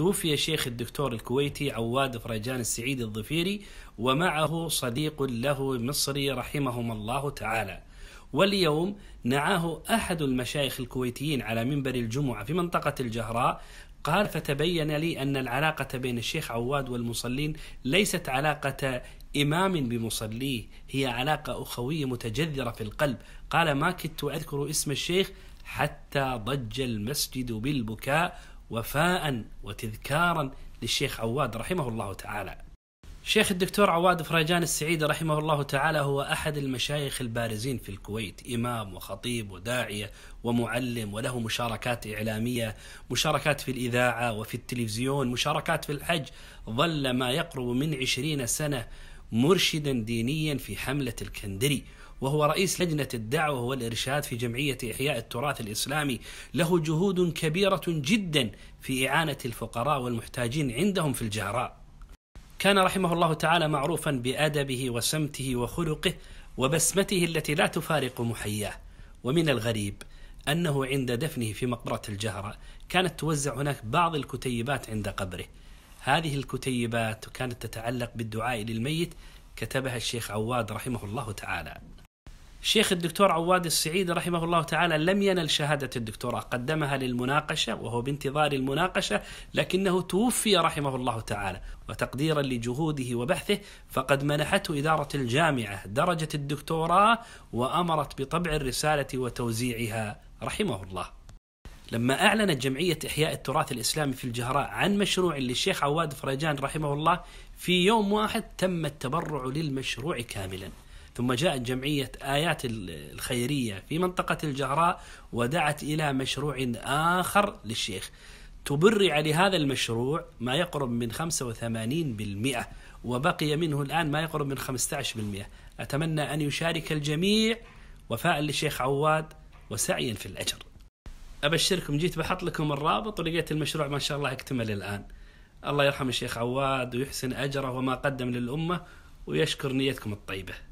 توفي الشيخ الدكتور الكويتي عواد فرجان السعيد الظفيري ومعه صديق له مصري رحمهم الله تعالى واليوم نعاه أحد المشايخ الكويتيين على منبر الجمعة في منطقة الجهراء قال فتبين لي أن العلاقة بين الشيخ عواد والمصلين ليست علاقة إمام بمصليه هي علاقة أخوية متجذرة في القلب قال ما كدت أذكر اسم الشيخ حتى ضج المسجد بالبكاء وفاء وتذكارا للشيخ عواد رحمه الله تعالى. شيخ الدكتور عواد فريجان السعيد رحمه الله تعالى هو أحد المشايخ البارزين في الكويت إمام وخطيب وداعية ومعلم وله مشاركات إعلامية مشاركات في الإذاعة وفي التلفزيون مشاركات في الحج ظل ما يقرب من عشرين سنة مرشدا دينيا في حملة الكندري وهو رئيس لجنة الدعوة والإرشاد في جمعية إحياء التراث الإسلامي له جهود كبيرة جدا في إعانة الفقراء والمحتاجين عندهم في الجهراء كان رحمه الله تعالى معروفا بأدبه وسمته وخلقه وبسمته التي لا تفارق محياه ومن الغريب أنه عند دفنه في مقبرة الجهرة كانت توزع هناك بعض الكتيبات عند قبره هذه الكتيبات كانت تتعلق بالدعاء للميت كتبها الشيخ عواد رحمه الله تعالى الشيخ الدكتور عواد السعيد رحمه الله تعالى لم ينل شهادة الدكتوراه قدمها للمناقشة وهو بانتظار المناقشة لكنه توفي رحمه الله تعالى وتقديرا لجهوده وبحثه فقد منحته إدارة الجامعة درجة الدكتوراه وأمرت بطبع الرسالة وتوزيعها رحمه الله لما أعلنت جمعية إحياء التراث الإسلامي في الجهراء عن مشروع للشيخ عواد فريجان رحمه الله في يوم واحد تم التبرع للمشروع كاملاً ثم جاءت جمعية آيات الخيرية في منطقة الجهراء ودعت إلى مشروع آخر للشيخ تبرع لهذا المشروع ما يقرب من 85% وبقي منه الآن ما يقرب من 15% أتمنى أن يشارك الجميع وفاء للشيخ عواد وسعيا في الأجر أبشركم جيت بحط لكم الرابط ولقيت المشروع ما شاء الله اكتمل الآن الله يرحم الشيخ عواد ويحسن أجره وما قدم للأمة ويشكر نيتكم الطيبة